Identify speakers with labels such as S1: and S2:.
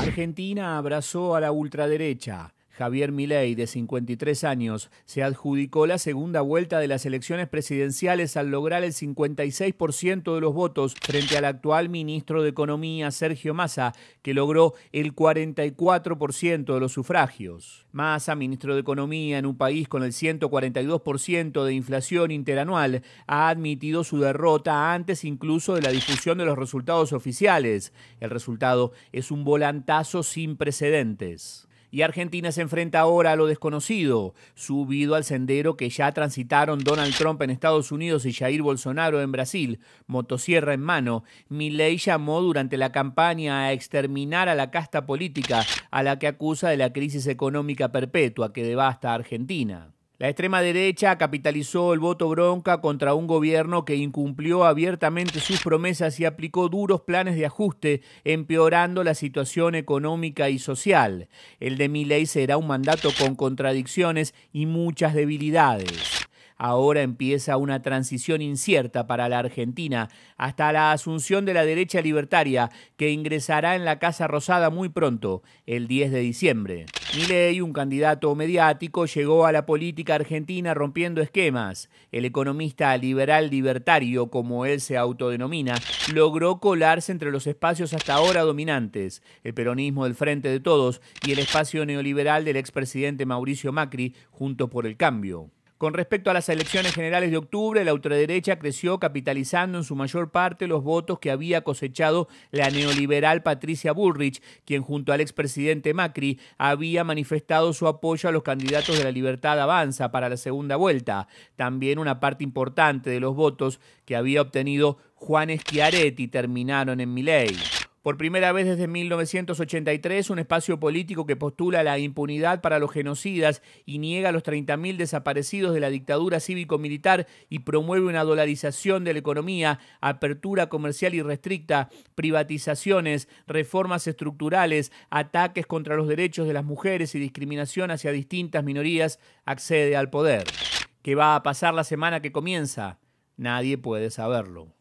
S1: Argentina abrazó a la ultraderecha. Javier Milei, de 53 años, se adjudicó la segunda vuelta de las elecciones presidenciales al lograr el 56% de los votos frente al actual ministro de Economía, Sergio Massa, que logró el 44% de los sufragios. Massa, ministro de Economía en un país con el 142% de inflación interanual, ha admitido su derrota antes incluso de la difusión de los resultados oficiales. El resultado es un volantazo sin precedentes. Y Argentina se enfrenta ahora a lo desconocido, subido al sendero que ya transitaron Donald Trump en Estados Unidos y Jair Bolsonaro en Brasil, motosierra en mano. Milley llamó durante la campaña a exterminar a la casta política, a la que acusa de la crisis económica perpetua que devasta a Argentina. La extrema derecha capitalizó el voto bronca contra un gobierno que incumplió abiertamente sus promesas y aplicó duros planes de ajuste, empeorando la situación económica y social. El de ley será un mandato con contradicciones y muchas debilidades. Ahora empieza una transición incierta para la Argentina hasta la asunción de la derecha libertaria que ingresará en la Casa Rosada muy pronto, el 10 de diciembre. Milei, un candidato mediático, llegó a la política argentina rompiendo esquemas. El economista liberal libertario, como él se autodenomina, logró colarse entre los espacios hasta ahora dominantes, el peronismo del Frente de Todos y el espacio neoliberal del expresidente Mauricio Macri, junto por el cambio. Con respecto a las elecciones generales de octubre, la ultraderecha creció capitalizando en su mayor parte los votos que había cosechado la neoliberal Patricia Bullrich, quien junto al expresidente Macri había manifestado su apoyo a los candidatos de la Libertad Avanza para la segunda vuelta. También una parte importante de los votos que había obtenido Juan Schiaretti terminaron en Milei. Por primera vez desde 1983, un espacio político que postula la impunidad para los genocidas y niega a los 30.000 desaparecidos de la dictadura cívico-militar y promueve una dolarización de la economía, apertura comercial irrestricta, privatizaciones, reformas estructurales, ataques contra los derechos de las mujeres y discriminación hacia distintas minorías, accede al poder. ¿Qué va a pasar la semana que comienza? Nadie puede saberlo.